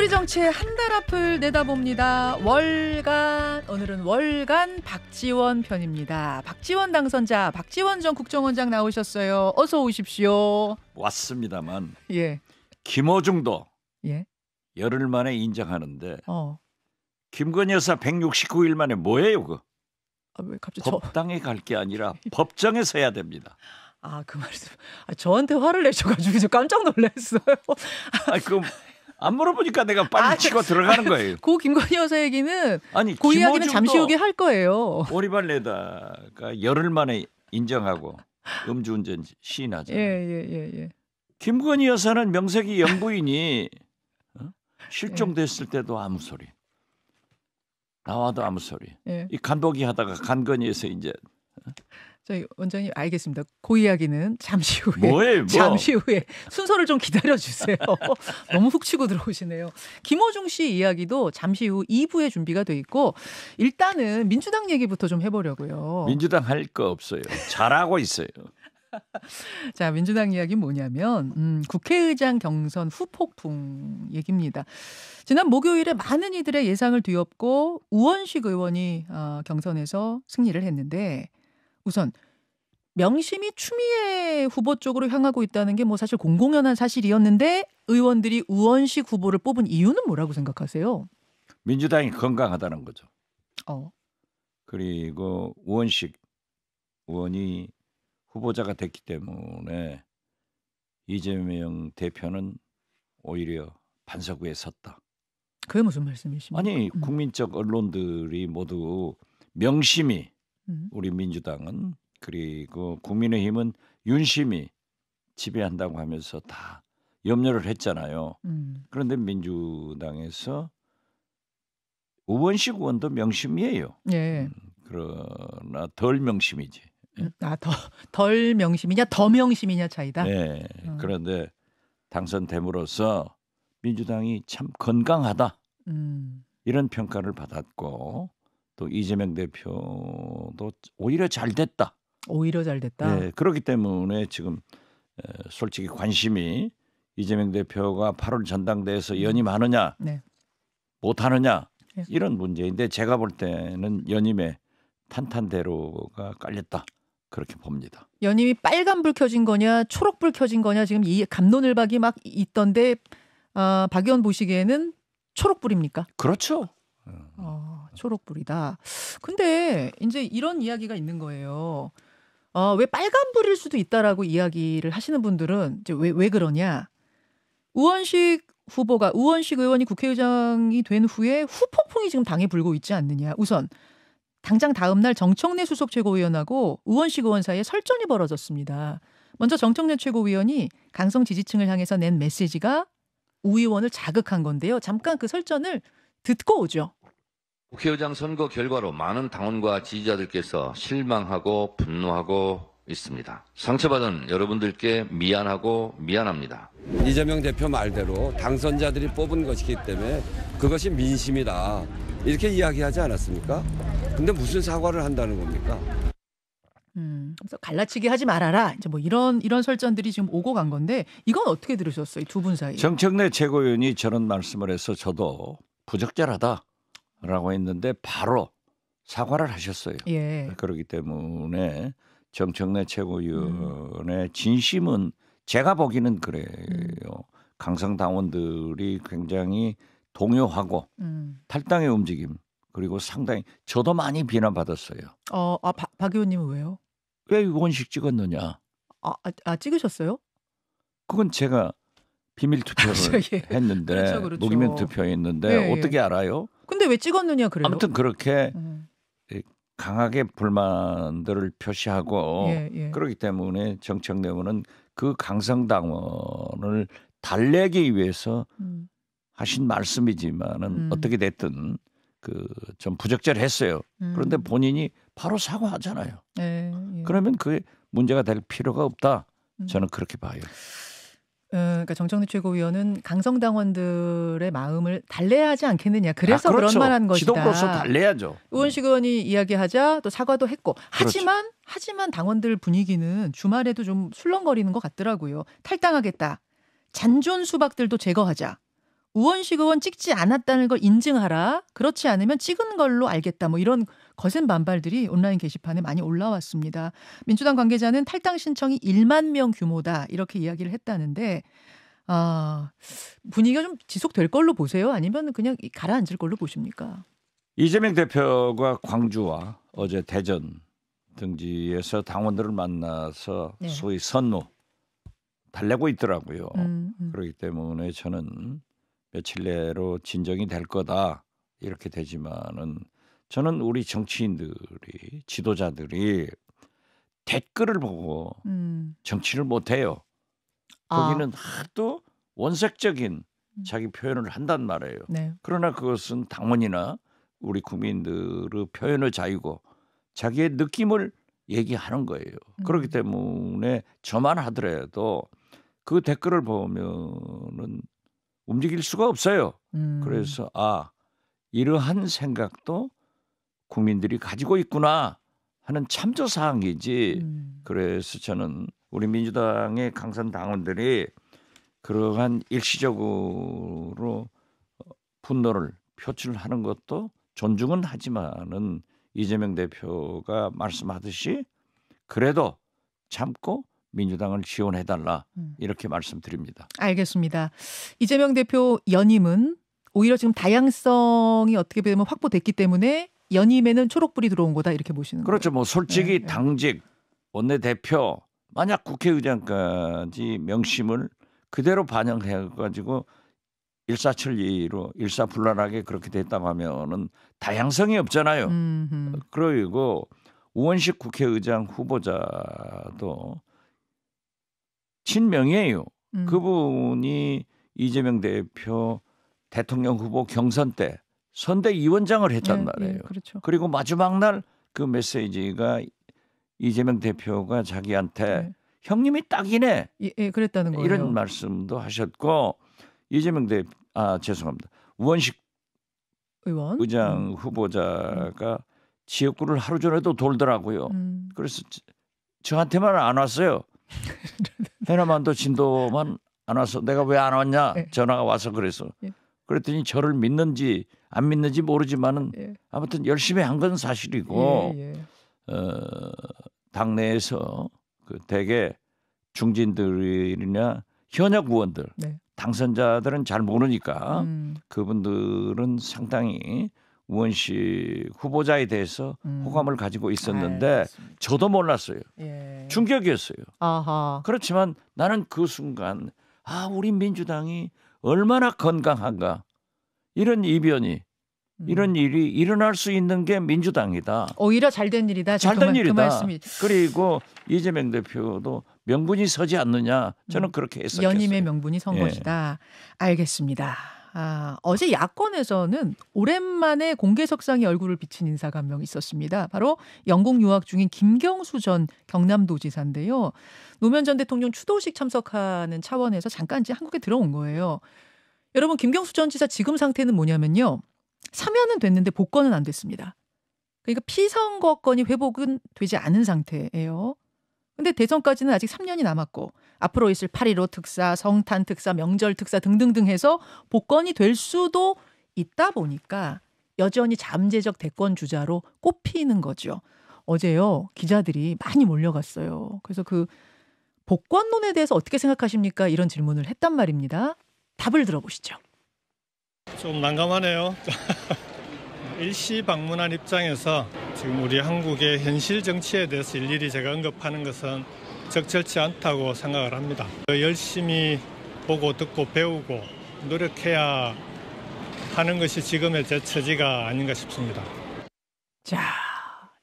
우리 정치의 한 달 앞을 내다봅니다. 월간 오늘은 월간 박지원 편입니다. 박지원 당선자 박지원 전 국정원장 나오셨어요. 어서 오십시오. 왔습니다만. 예. 김어중도 예. 열흘 만에 인정하는데. 어. 김건희 여사 169일 만에 뭐예요, 그? 아, 왜 갑자기 법당에 저... 갈게 아니라 법정에 서야 됩니다. 아, 그 말씀. 아, 저한테 화를 내셔 가지고 깜짝 놀랐어요. 아, 그럼 안 물어보니까 내가 빨리 아, 치고 들어가는 아, 거예요. 고 김건희 여사 얘기는 아니, 고 이야기는 잠시 후에 할 거예요. 오리발레다가 열흘 만에 인정하고 음주운전 시인하잖 예, 예, 예, 예. 김건희 여사는 명색이 영부인이 어? 실종됐을 때도 아무 소리. 나와도 아무 소리. 예. 이 간보기 하다가 간건희에서 이제 어? 저희 원장님 알겠습니다. 그 이야기는 잠시 후에 뭐해, 뭐. 잠시 후에 순서를 좀 기다려 주세요. 너무 훅 치고 들어오시네요. 김호중 씨 이야기도 잠시 후 2부에 준비가 돼 있고 일단은 민주당 얘기부터 좀 해보려고요. 민주당 할 거 없어요. 잘하고 있어요. 자, 민주당 이야기 뭐냐면 음, 국회의장 경선 후폭풍 얘기입니다. 지난 목요일에 많은 이들의 예상을 뒤엎고 우원식 의원이 어, 경선에서 승리를 했는데 우선 명심이 추미애 후보 쪽으로 향하고 있다는 게 뭐 사실 공공연한 사실이었는데 의원들이 우원식 후보를 뽑은 이유는 뭐라고 생각하세요? 민주당이 건강하다는 거죠. 어. 그리고 우원식 의원이 후보자가 됐기 때문에 이재명 대표는 오히려 반석구에 섰다. 그게 무슨 말씀이십니까? 아니 음. 국민적 언론들이 모두 명심이 음. 우리 민주당은 그리고 국민의힘은 윤심이 지배한다고 하면서 다 염려를 했잖아요. 음. 그런데 민주당에서 우원식 의원도 명심이에요. 예. 음, 그러나 덜 명심이지. 예. 음, 아덜 명심이냐 더 명심이냐 차이다. 네. 음. 그런데 당선됨으로써 민주당이 참 건강하다 음. 이런 평가를 받았고 또 이재명 대표도 오히려 잘 됐다. 오히려 잘 됐다. 네, 그렇기 때문에 지금 솔직히 관심이 이재명 대표가 8월 전당대회에서 음. 연임하느냐 네. 못하느냐 예. 이런 문제인데 제가 볼 때는 연임에 탄탄대로가 깔렸다 그렇게 봅니다. 연임이 빨간불 켜진 거냐 초록불 켜진 거냐 지금 이 감론을박이 막 있던데 어, 박 의원 보시기에는 초록불입니까? 그렇죠. 어. 초록불이다. 근데 이제 이런 이야기가 있는 거예요. 어, 왜 빨간불일 수도 있다라고 이야기를 하시는 분들은 이제 왜, 왜 그러냐. 우원식 후보가 우원식 의원이 국회의장이 된 후에 후폭풍이 지금 당에 불고 있지 않느냐. 우선 당장 다음 날 정청래 수석 최고위원하고 우원식 의원 사이에 설전이 벌어졌습니다. 먼저 정청래 최고위원이 강성 지지층을 향해서 낸 메시지가 우 의원을 자극한 건데요. 잠깐 그 설전을 듣고 오죠. 국회의장 선거 결과로 많은 당원과 지지자들께서 실망하고 분노하고 있습니다. 상처받은 여러분들께 미안하고 미안합니다. 이재명 대표 말대로 당선자들이 뽑은 것이기 때문에 그것이 민심이다. 이렇게 이야기하지 않았습니까? 근데 무슨 사과를 한다는 겁니까? 음, 갈라치기 하지 말아라. 이제 뭐 이런 이런 설전들이 지금 오고 간 건데 이건 어떻게 들으셨어요? 두 분 사이. 정청래 최고위원이 저런 말씀을 해서 저도 부적절하다. 라고 했는데 바로 사과를 하셨어요. 예. 그렇기 때문에 정청래 최고위원의 음. 진심은 제가 보기는 그래요. 음. 강성 당원들이 굉장히 동요하고 음. 탈당의 움직임 그리고 상당히 저도 많이 비난받았어요. 어, 아, 바, 박 의원님은 왜요? 왜 의원식 찍었느냐? 아, 아, 아 찍으셨어요? 그건 제가 비밀 투표를 아, 예. 했는데 그렇죠, 그렇죠. 노기면 투표했는데 예, 네. 어떻게 예. 알아요? 근데 왜 찍었느냐 그래요? 아무튼 그렇게 음. 강하게 불만들을 표시하고 예, 예. 그렇기 때문에 정청내원은그 강성당원을 달래기 위해서 음. 하신 말씀이지만은 음. 어떻게 됐든 그 좀 부적절했어요. 음. 그런데 본인이 바로 사과하잖아요. 네, 예, 그러면 그게 문제가 될 필요가 없다. 음. 저는 그렇게 봐요. 어, 그러니까 정청래 최고위원은 강성 당원들의 마음을 달래야 하지 않겠느냐. 그래서 아, 그렇죠. 그런 말 한 것이다. 지도로서 달래야죠. 의원식 의원이 이야기하자 또 사과도 했고. 그렇죠. 하지만 그렇죠. 하지만 당원들 분위기는 주말에도 좀 술렁거리는 것 같더라고요. 탈당하겠다. 잔존 수박들도 제거하자. 우원식 의원 찍지 않았다는 걸 인증하라. 그렇지 않으면 찍은 걸로 알겠다. 뭐 이런 거센 반발들이 온라인 게시판에 많이 올라왔습니다. 민주당 관계자는 탈당 신청이 1만 명 규모다 이렇게 이야기를 했다는데 아, 분위기가 좀 지속될 걸로 보세요? 아니면 그냥 가라앉을 걸로 보십니까? 이재명 대표가 광주와 어제 대전 등지에서 당원들을 만나서 네. 소위 선로 달래고 있더라고요. 음, 음. 그렇기 때문에 저는 며칠 내로 진정이 될 거다 이렇게 되지만은 저는 우리 정치인들이 지도자들이 댓글을 보고 음. 정치를 못해요. 아. 거기는 아. 하도 원색적인 음. 자기 표현을 한단 말이에요. 네. 그러나 그것은 당원이나 우리 국민들의 표현의 자유고 자기의 느낌을 얘기하는 거예요. 음. 그렇기 때문에 저만 하더라도 그 댓글을 보면은 움직일 수가 없어요. 음. 그래서 아 이러한 생각도 국민들이 가지고 있구나 하는 참조 사항이지. 음. 그래서 저는 우리 민주당의 강선 당원들이 그러한 일시적으로 어, 분노를 표출하는 것도 존중은 하지만은 이재명 대표가 말씀하듯이 그래도 참고 민주당을 지원해달라 음. 이렇게 말씀드립니다. 알겠습니다. 이재명 대표 연임은 오히려 지금 다양성이 어떻게 보면 확보됐기 때문에 연임에는 초록불이 들어온 거다 이렇게 보시는 거죠. 그렇죠. 뭐 솔직히 네, 네. 당직 원내 대표 만약 국회의장까지 명심을 그대로 반영해 가지고 일사천리로 일사불란하게 그렇게 됐다고 하면은 다양성이 없잖아요. 음흠. 그리고 우원식 국회의장 후보자도 친명이에요. 음. 그분이 이재명 대표 대통령 후보 경선 때 선대 위원장을 했단 네, 네 말이에요. 네, 그렇죠. 그리고 마지막 날 그 메시지가 이재명 대표가 자기한테 네. 형님이 딱이네. 예, 예, 그랬다는 거예요. 이런 말씀도 하셨고 이재명 대아 죄송합니다. 우원식 의원 의장 음. 후보자가 음. 지역구를 하루 전에도 돌더라고요. 음. 그래서 저한테만 안 왔어요. 해남만도 진도만 안 와서 내가 왜 안 왔냐 네. 전화가 와서 그래서 예. 그랬더니 저를 믿는지 안 믿는지 모르지만은 예. 아무튼 열심히 한 건 사실이고 예, 예. 어, 당내에서 그 대개 중진들이나 현역 의원들 네. 당선자들은 잘 모르니까 음. 그분들은 상당히 우원 씨 후보자에 대해서 음. 호감을 가지고 있었는데 아, 알겠습니다. 저도 몰랐어요. 예. 충격이었어요. 아하. 그렇지만 나는 그 순간 아 우리 민주당이 얼마나 건강한가 이런 이변이 음. 이런 일이 일어날 수 있는 게 민주당이다. 오히려 잘된 일이다. 잘된 그 일이다. 그 그리고 이재명 대표도 명분이 서지 않느냐 저는 음. 그렇게 했어요 연임의 명분이 선 예. 것이다. 알겠습니다. 아, 어제 야권에서는 오랜만에 공개석상의 얼굴을 비친 인사가 한 명 있었습니다. 바로 영국 유학 중인 김경수 전 경남도지사인데요. 노무현 전 대통령 추도식 참석하는 차원에서 잠깐 이제 한국에 들어온 거예요. 여러분 김경수 전 지사 지금 상태는 뭐냐면요. 사면은 됐는데 복권은 안 됐습니다. 그러니까 피선거권이 회복은 되지 않은 상태예요. 근데 대선까지는 아직 3년이 남았고 앞으로 있을 8.15 특사, 성탄 특사, 명절 특사 등등등 해서 복권이 될 수도 있다 보니까 여전히 잠재적 대권 주자로 꼽히는 거죠. 어제요, 기자들이 많이 몰려갔어요. 그래서 그 복권론에 대해서 어떻게 생각하십니까? 이런 질문을 했단 말입니다. 답을 들어보시죠. 좀 난감하네요. 일시 방문한 입장에서 지금 우리 한국의 현실 정치에 대해서 일일이 제가 언급하는 것은 적절치 않다고 생각을 합니다. 열심히 보고 듣고 배우고 노력해야 하는 것이 지금의 제 처지가 아닌가 싶습니다. 자,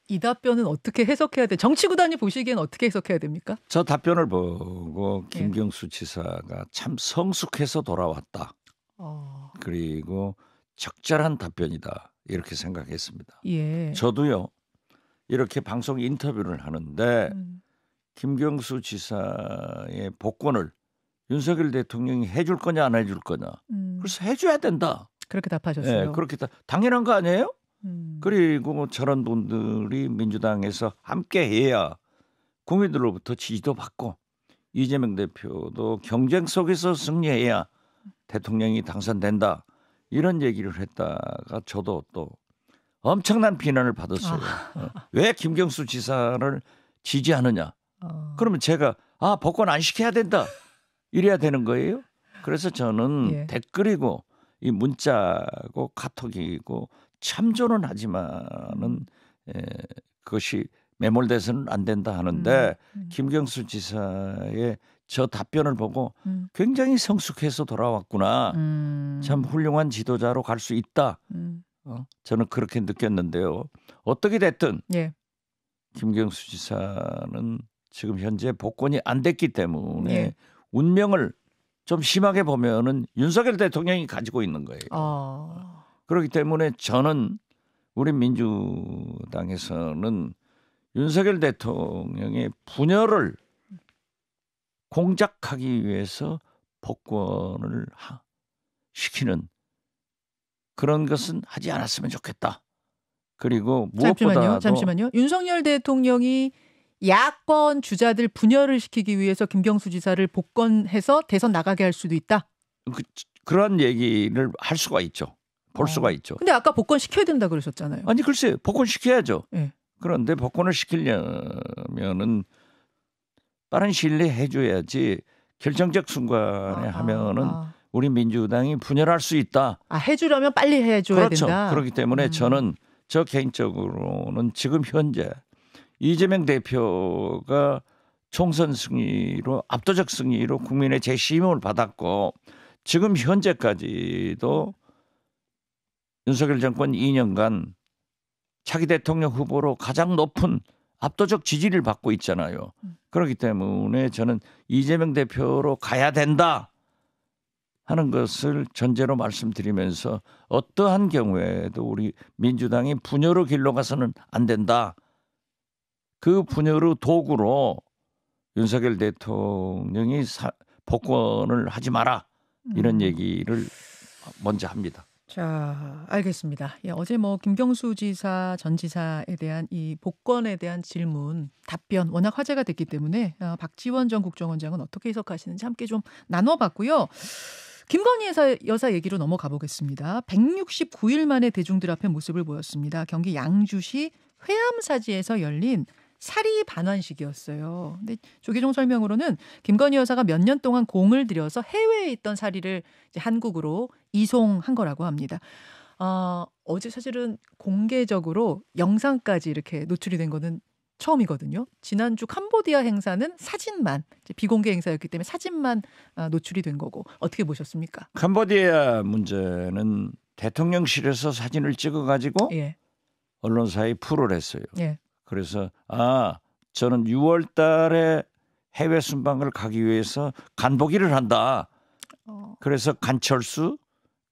이 답변은 어떻게 해석해야 돼? 정치구단이 보시기엔 어떻게 해석해야 됩니까? 저 답변을 보고 예. 김경수 지사가 참 성숙해서 돌아왔다. 어... 그리고 적절한 답변이다 이렇게 생각했습니다. 예. 저도요 이렇게 방송 인터뷰를 하는데 음. 김경수 지사의 복권을 윤석열 대통령이 해줄 거냐 안 해줄 거냐. 음. 그래서 해줘야 된다. 그렇게 답하셨어요. 네, 그렇게 다 당연한 거 아니에요? 음. 그리고 뭐 저런 분들이 민주당에서 함께 해야 국민들로부터 지지도 받고 이재명 대표도 경쟁 속에서 승리해야 대통령이 당선된다 이런 얘기를 했다가 저도 또 엄청난 비난을 받았어요. 아. 어, 왜 김경수 지사를 지지하느냐? 어. 그러면 제가 아 복권 안 시켜야 된다 이래야 되는 거예요. 그래서 저는 예. 댓글이고 이 문자고 카톡이고 참조는 하지만은 에, 예, 그것이 매몰돼서는 안 된다 하는데 음, 음. 김경수 지사의 저 답변을 보고 음. 굉장히 성숙해서 돌아왔구나. 음. 참 훌륭한 지도자로 갈 수 있다. 음. 어? 저는 그렇게 느꼈는데요. 어떻게 됐든 예. 김경수 지사는 지금 현재 복권이 안 됐기 때문에 예. 운명을 좀 심하게 보면은 윤석열 대통령이 가지고 있는 거예요. 어. 그렇기 때문에 저는 우리 민주당에서는 윤석열 대통령의 분열을 공작하기 위해서 복권을 하, 시키는 그런 것은 하지 않았으면 좋겠다. 그리고 무엇보다 잠시만요. 잠시만요. 윤석열 대통령이 야권 주자들 분열을 시키기 위해서 김경수 지사를 복권해서 대선 나가게 할 수도 있다. 그, 그런 얘기를 할 수가 있죠. 볼 어. 수가 있죠. 근데 아까 복권 시켜야 된다 그러셨잖아요. 아니 글쎄 복권 시켜야죠. 네. 그런데 복권을 시키려면은 빠른 시일 내에 해줘야지 결정적 순간에 아, 하면은 아. 우리 민주당이 분열할 수 있다. 아 해주려면 빨리 해줘야 그렇죠. 된다. 그렇기 때문에 음. 저는 저 개인적으로는 지금 현재 이재명 대표가 총선 승리로 압도적 승리로 국민의 재심을 받았고 지금 현재까지도 윤석열 정권 2년간 차기 대통령 후보로 가장 높은 압도적 지지를 받고 있잖아요. 그렇기 때문에 저는 이재명 대표로 가야 된다 하는 것을 전제로 말씀드리면서 어떠한 경우에도 우리 민주당이 분열의 길로 가서는 안 된다. 그 분열의 도구로 윤석열 대통령이 사, 복권을 하지 마라 이런 음. 얘기를 먼저 합니다. 자, 알겠습니다. 예, 어제 뭐 김경수 지사 전 지사에 대한 이 복권에 대한 질문 답변 워낙 화제가 됐기 때문에 아, 어, 박지원 전 국정원장은 어떻게 해석하시는지 함께 좀 나눠봤고요. 김건희 여사, 여사 얘기로 넘어가 보겠습니다. 169일 만에 대중들 앞에 모습을 보였습니다. 경기 양주시 회암사지에서 열린 사리 반환식이었어요. 근데 조계종 설명으로는 김건희 여사가 몇 년 동안 공을 들여서 해외에 있던 사리를 이제 한국으로 이송한 거라고 합니다. 어, 어제 사실은 공개적으로 영상까지 이렇게 노출이 된 거는 처음이거든요. 지난주 캄보디아 행사는 사진만 비공개 행사였기 때문에 사진만 아, 노출이 된 거고 어떻게 보셨습니까? 캄보디아 문제는 대통령실에서 사진을 찍어가지고 예. 언론사에 풀을 했어요. 예. 그래서 아 저는 6월 달에 해외 순방을 가기 위해서 간보기를 한다. 어. 그래서 간철수,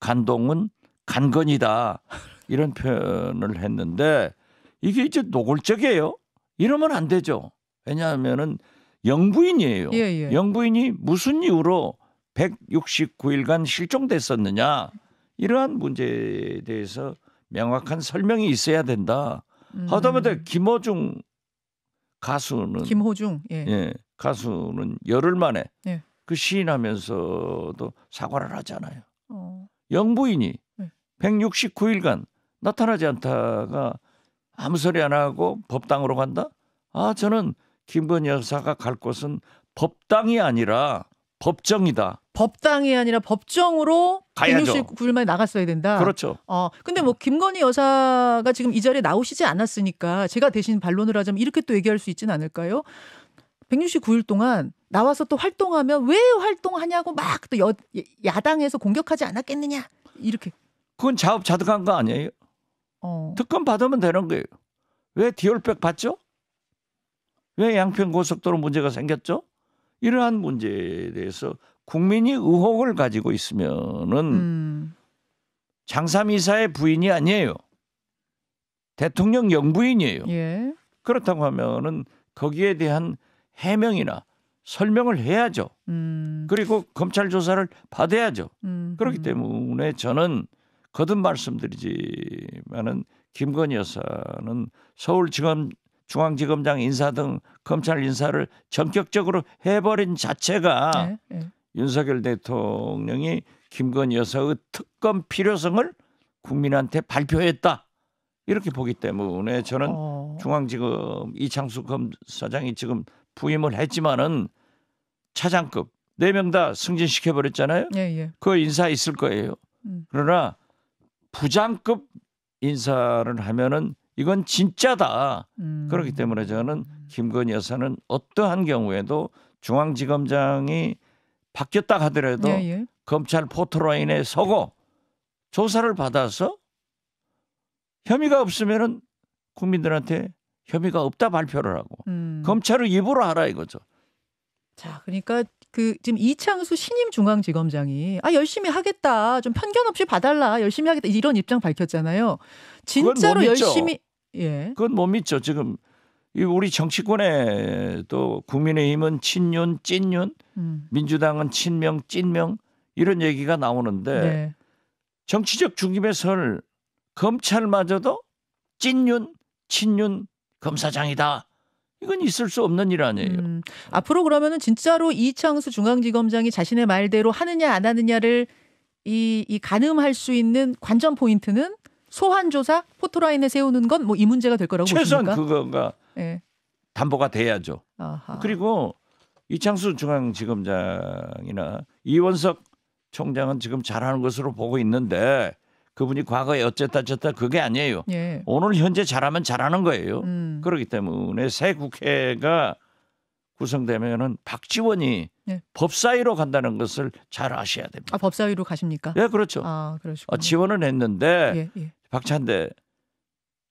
간동은 간건이다. 이런 표현을 했는데 이게 이제 노골적이에요. 이러면 안 되죠. 왜냐하면은 영부인이에요. 예, 예. 영부인이 무슨 이유로 169일간 실종됐었느냐. 이러한 문제에 대해서 명확한 설명이 있어야 된다. 음. 하다못해 김호중 가수는 김호중 예. 예 가수는 열흘 만에 예. 그 시인하면서도 사과를 하잖아요. 어. 영부인이 예. 169일간 나타나지 않다가 아무 소리 안 하고 법당으로 간다? 아 저는 김건희 여사가 갈 곳은 법당이 아니라 법정이다. 법당이 아니라 법정으로 가야죠. 1일만에 나갔어야 된다. 그렇죠. 어, 근데 뭐 김건희 여사가 지금 이 자리에 나오시지 않았으니까 제가 대신 반론을 하자면 이렇게 또 얘기할 수 있지는 않을까요? 169일 동안 나와서 또 활동하면 왜 활동하냐고 막 또 야당에서 공격하지 않았겠느냐 이렇게. 그건 자업자득한 거 아니에요? 어. 특검 받으면 되는 거예요. 왜 디올백 받죠? 왜 양평 고속도로 문제가 생겼죠? 이러한 문제에 대해서 국민이 의혹을 가지고 있으면은 음. 장삼이사의 부인이 아니에요. 대통령 영부인이에요. 예. 그렇다고 하면은 거기에 대한 해명이나 설명을 해야죠. 음. 그리고 검찰 조사를 받아야죠. 음. 그렇기 음. 때문에 저는 거듭 말씀드리지만은 김건희 여사는 서울지검 중앙지검장 인사 등 검찰 인사를 전격적으로 해버린 자체가 네, 네. 윤석열 대통령이 김건 여사의 특검 필요성을 국민한테 발표했다. 이렇게 보기 때문에 저는 어. 중앙지검 이창수 검사장이 지금 부임을 했지만은 차장급 네 명 다 승진시켜 버렸잖아요. 예, 예. 그 인사 있을 거예요. 음. 그러나 부장급 인사를 하면은 이건 진짜다. 음. 그렇기 때문에 저는 김건 여사는 어떠한 경우에도 중앙지검장이 바뀌었다 하더라도 예, 예. 검찰 포토라인에 서고 조사를 받아서 혐의가 없으면은 국민들한테 혐의가 없다 발표를 하고 음. 검찰을 입으로 하라 이거죠. 자, 그러니까 그 지금 이창수 신임 중앙지검장이 아 열심히 하겠다 좀 편견 없이 봐달라 열심히 하겠다 이런 입장 밝혔잖아요. 진짜로 열심히 예. 그건 못 믿죠. 지금 우리 정치권에 또 국민의힘은 친윤, 찐윤, 음. 민주당은 친명, 찐명 이런 얘기가 나오는데 네. 정치적 중립에설 검찰마저도 찐윤, 친윤 검사장이다. 이건 있을 수 없는 일 아니에요. 음, 앞으로 그러면은 진짜로 이창수 중앙지검장이 자신의 말대로 하느냐 안 하느냐를 이, 이 가늠할 수 있는 관전 포인트는 소환 조사 포토라인에 세우는 건 뭐 이 문제가 될 거라고 최소한 보십니까? 최소한 그거가 네. 담보가 돼야죠. 아하. 그리고 이창수 중앙지검장이나 이원석 총장은 지금 잘하는 것으로 보고 있는데 그분이 과거에 어쨌다 저쨌다 그게 아니에요. 예. 오늘 현재 잘하면 잘하는 거예요. 음. 그렇기 때문에 새 국회가 구성되면은 박지원이 예. 법사위로 간다는 것을 잘 아셔야 됩니다. 아 법사위로 가십니까? 예, 그렇죠. 아, 그러시 아, 지원은 했는데 예, 예. 박찬대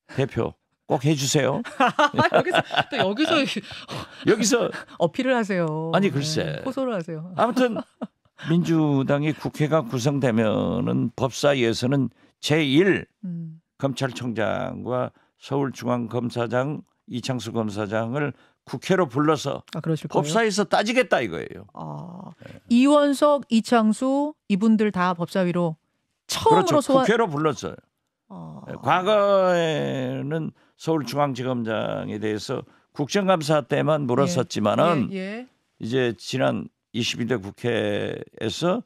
대표 꼭 해주세요. 여기서 또 여기서 여기서 어필을 하세요. 아니 네, 글쎄 네, 호소를 하세요. 아무튼 민주당이 국회가 구성되면은 법사위에서는 제1 음. 검찰총장과 서울중앙검사장 이창수 검사장을 국회로 불러서 아, 법사위에서 따지겠다 이거예요. 아, 네. 이원석, 이창수 이분들 다 법사위로 처음으로 그렇죠. 소환... 국회로 불렀어요. 아... 과거에는 서울중앙지검장에 대해서 국정감사 때만 예. 물었었지만은 예, 예, 이제 지난 22대 국회에서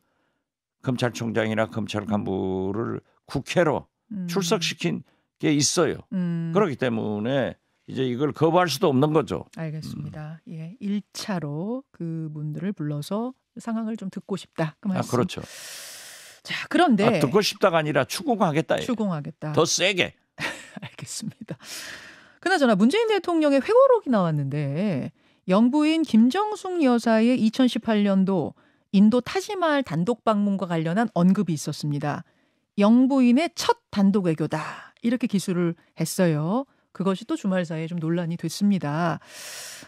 검찰총장이나 검찰 간부를 국회로 음. 출석시킨 게 있어요. 음. 그렇기 때문에 이제 이걸 거부할 수도 없는 거죠. 알겠습니다. 음. 예, 1차로 그분들을 불러서 상황을 좀 듣고 싶다. 그 아, 말씀. 아, 그렇죠. 자, 그런데 아, 듣고 싶다가 아니라 추궁하겠다. 추궁하겠다. 더 세게. 알겠습니다. 그나저나 문재인 대통령의 회고록이 나왔는데 영부인 김정숙 여사의 2018년도 인도 타지마할 단독 방문과 관련한 언급이 있었습니다. 영부인의 첫 단독 외교다. 이렇게 기술을 했어요. 그것이 또 주말 사이에 좀 논란이 됐습니다.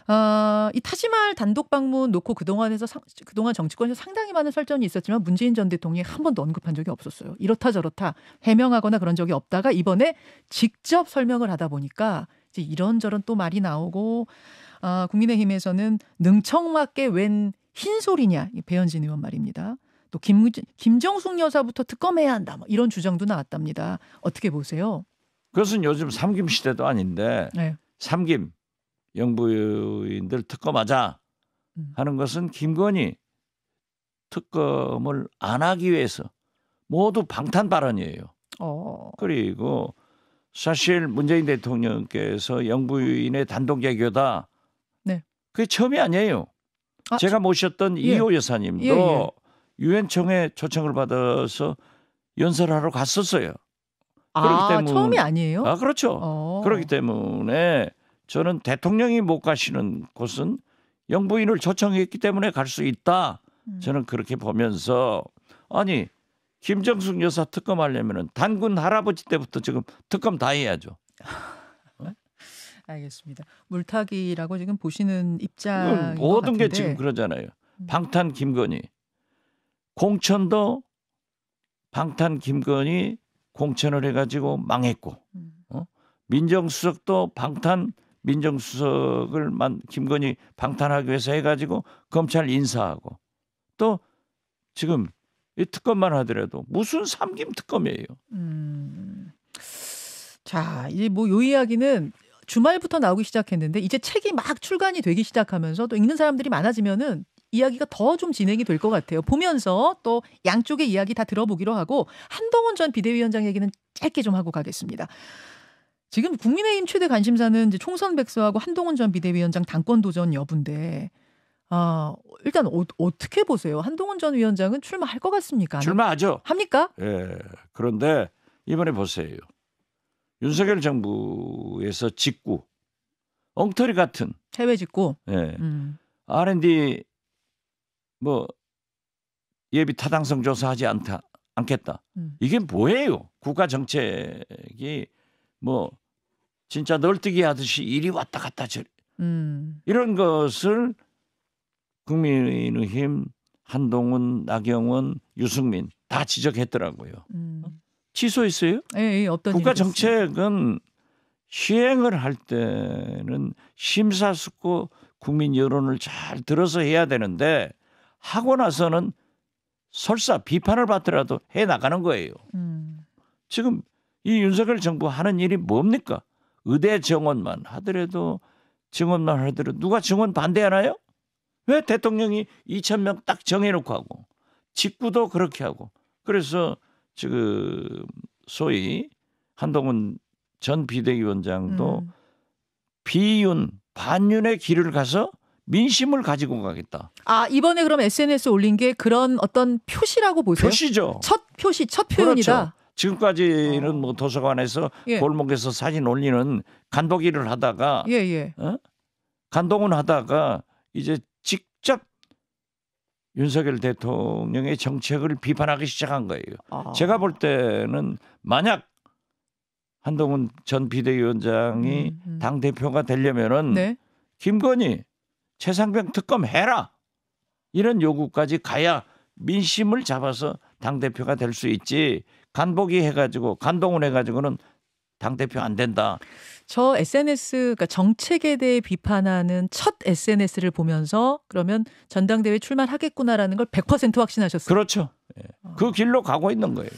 어, 이 타지말 단독 방문 놓고 그동안에서 상, 그동안 정치권에서 상당히 많은 설전이 있었지만 문재인 전 대통령이 한 번도 언급한 적이 없었어요. 이렇다 저렇다 해명하거나 그런 적이 없다가 이번에 직접 설명을 하다 보니까 이제 이런저런 또 말이 나오고 아, 국민의힘에서는 능청맞게 웬 흰소리냐 배현진 의원 말입니다. 또 김, 김정숙 여사부터 특검해야 한다 뭐 이런 주장도 나왔답니다. 어떻게 보세요? 그것은 요즘 삼김 시대도 아닌데 네. 삼김 영부인들 특검하자 음. 하는 것은 김건희 특검을 안 하기 위해서 모두 방탄 발언이에요. 어. 그리고 사실 문재인 대통령께서 영부인의 단독 예교다. 네. 그게 처음이 아니에요. 아, 제가 모셨던 예. 이호 여사님도 유엔총회 예, 예. 초청을 받아서 연설하러 갔었어요. 아, 그렇기 때문에 처음이 아니에요? 아 그렇죠. 어. 그렇기 때문에 저는 대통령이 못 가시는 곳은 영부인을 초청했기 때문에 갈 수 있다. 음. 저는 그렇게 보면서 아니 김정숙 여사 특검하려면은 단군 할아버지 때부터 지금 특검 다 해야죠. 알겠습니다. 물타기라고 지금 보시는 입장 모든 게 지금 그러잖아요. 음. 방탄 김건희, 공천도 방탄 김건희 공천을 해가지고 망했고 음. 어? 민정수석도 방탄 민정수석을 만 김건희 방탄하기 위해서 해가지고 검찰 인사하고 또 지금 이 특검만 하더라도 무슨 삼김 특검이에요. 음. 자, 이제 뭐요 이야기는 주말부터 나오기 시작했는데 이제 책이 막 출간이 되기 시작하면서 또 읽는 사람들이 많아지면은 이야기가 더 좀 진행이 될 것 같아요. 보면서 또 양쪽의 이야기 다 들어보기로 하고 한동훈 전 비대위원장 얘기는 짧게 좀 하고 가겠습니다. 지금 국민의힘 최대 관심사는 이제 총선 백서하고 한동훈 전 비대위원장 당권 도전 여부인데 아, 일단 어, 떻게 보세요? 한동훈 전 위원장은 출마할 것 같습니까? 출마하죠. 합니까? 예. 그런데 이번에 보세요. 윤석열 정부에서 직구 엉터리 같은 해외 직구 예. 음. R&D 뭐 예비 타당성 조사하지 않다 않겠다. 음. 이게 뭐예요? 국가 정책이 뭐 진짜 널뛰기 하듯이 일이 왔다 갔다 저리 음. 이런 것을 국민의힘 한동훈, 나경원, 유승민 다 지적했더라고요. 음. 취소했어요? 예, 예 어떤 국가 정책은 시행을 할 때는 심사숙고 국민 여론을 잘 들어서 해야 되는데 하고 나서는 설사 비판을 받더라도 해 나가는 거예요. 음. 지금 이 윤석열 정부 하는 일이 뭡니까? 의대 정원만 하더라도 증원만 하더라도 누가 증원 반대하나요? 왜 대통령이 2천 명 딱 정해놓고 하고 직구도 그렇게 하고 그래서 지금 소위 한동훈 전 비대위원장도 음. 비윤 반윤의 길을 가서 민심을 가지고 가겠다. 아 이번에 그럼 SNS 올린 게 그런 어떤 표시라고 보세요? 표시죠. 첫 표시, 첫 표현이다. 그렇죠. 지금까지는 어. 뭐 도서관에서 예. 골목에서 사진 올리는 간보기를 하다가 예, 예. 어? 간동은 하다가 이제 직접 윤석열 대통령의 정책을 비판하기 시작한 거예요. 아. 제가 볼 때는 만약 한동훈 전 비대위원장이 음, 음. 당 대표가 되려면은 네? 김건희 최상병 특검 해라 이런 요구까지 가야 민심을 잡아서 당 대표가 될 수 있지 간보기 해가지고 간동을 해가지고는 당 대표 안 된다. 저 SNS 그러니까 정책에 대해 비판하는 첫 SNS를 보면서 그러면 전당대회 출마하겠구나라는 걸 100% 확신하셨어요. 그렇죠. 예. 아. 그 길로 가고 있는 거예요.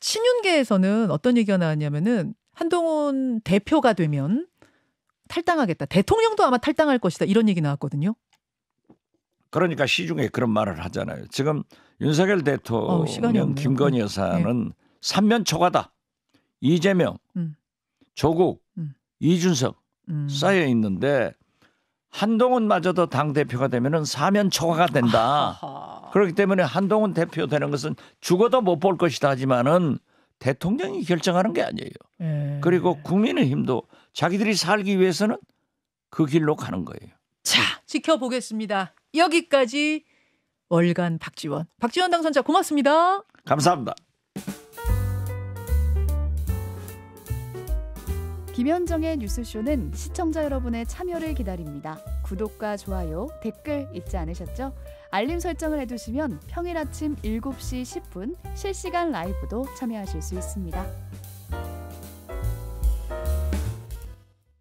친윤계에서는 어떤 얘기가 나왔냐면은 한동훈 대표가 되면 탈당하겠다. 대통령도 아마 탈당할 것이다. 이런 얘기 나왔거든요. 그러니까 시중에 그런 말을 하잖아요. 지금 윤석열 대통령, 어, 김건희 네. 여사는 네. 삼면 초과다. 이재명, 음. 조국, 음. 이준석 음. 쌓여 있는데 한동훈마저도 당 대표가 되면은 사면 초과가 된다. 아하. 그렇기 때문에 한동훈 대표 되는 것은 죽어도 못 볼 것이다 하지만은 대통령이 결정하는 게 아니에요. 에. 예. 그리고 국민의힘도 자기들이 살기 위해서는 그 길로 가는 거예요. 자, 지켜보겠습니다. 여기까지 월간 박지원. 박지원 당선자 고맙습니다. 감사합니다. 김현정의 뉴스쇼는 시청자 여러분의 참여를 기다립니다. 구독과 좋아요, 댓글 잊지 않으셨죠? 알림 설정을 해두시면 평일 아침 7시 10분 실시간 라이브도 참여하실 수 있습니다.